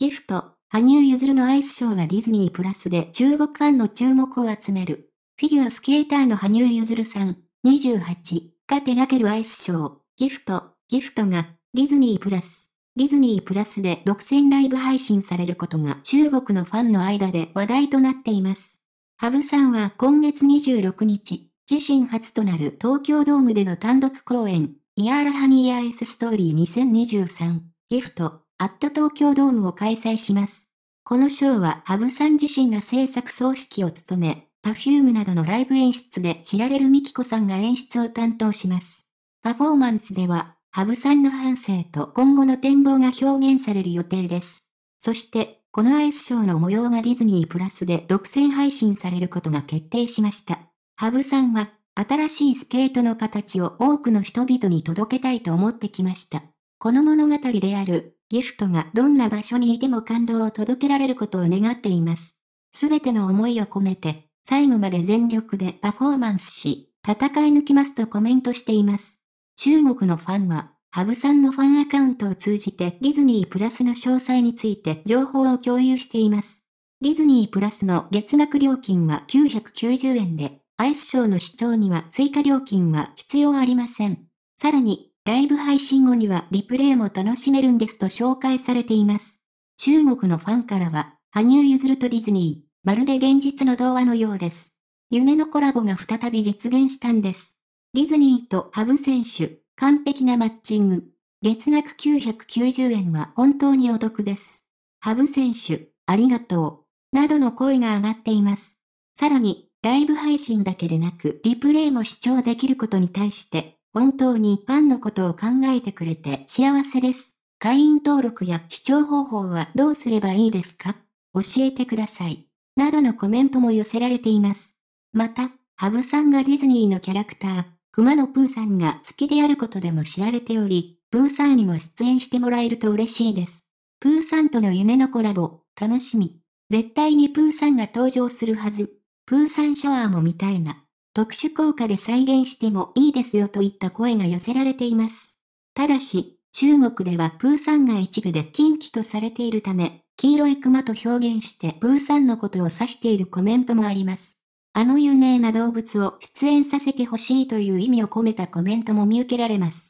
ギフト、羽生結弦のアイスショーがディズニープラスで中国ファンの注目を集める。フィギュアスケーターの羽生結弦さん、28が手掛けるアイスショー、ギフト、ギフトがディズニープラス、ディズニープラスで独占ライブ配信されることが中国のファンの間で話題となっています。ハブさんは今月26日、自身初となる東京ドームでの単独公演、イヤーラハニーアイスストーリー2023ギフトアット東京ドームを開催します。このショーは、ハブさん自身が制作総指揮を務め、Perfume などのライブ演出で知られるミキコさんが演出を担当します。パフォーマンスでは、ハブさんの反省と今後の展望が表現される予定です。そして、このアイスショーの模様がディズニープラスで独占配信されることが決定しました。ハブさんは、新しいスケートの形を多くの人々に届けたいと思ってきました。この物語である、ギフトがどんな場所にいても感動を届けられることを願っています。すべての思いを込めて、最後まで全力でパフォーマンスし、戦い抜きますとコメントしています。中国のファンは、ハブさんのファンアカウントを通じてディズニープラスの詳細について情報を共有しています。ディズニープラスの月額料金は990円で、アイスショーの視聴には追加料金は必要ありません。さらに、ライブ配信後にはリプレイも楽しめるんですと紹介されています。中国のファンからは、羽生結弦とディズニー、まるで現実の童話のようです。夢のコラボが再び実現したんです。ディズニーとハブ選手、完璧なマッチング。月額990円は本当にお得です。ハブ選手、ありがとう。などの声が上がっています。さらに、ライブ配信だけでなく、リプレイも視聴できることに対して、本当にファンのことを考えてくれて幸せです。会員登録や視聴方法はどうすればいいですか教えてください。などのコメントも寄せられています。また、ハブさんがディズニーのキャラクター、熊野プーさんが好きであることでも知られており、プーさんにも出演してもらえると嬉しいです。プーさんとの夢のコラボ、楽しみ。絶対にプーさんが登場するはず。プーさんシャワーも見たいな。特殊効果で再現してもいいですよといった声が寄せられています。ただし、中国ではプーさんが一部で近畿とされているため、黄色い熊と表現してプーさんのことを指しているコメントもあります。あの有名な動物を出演させてほしいという意味を込めたコメントも見受けられます。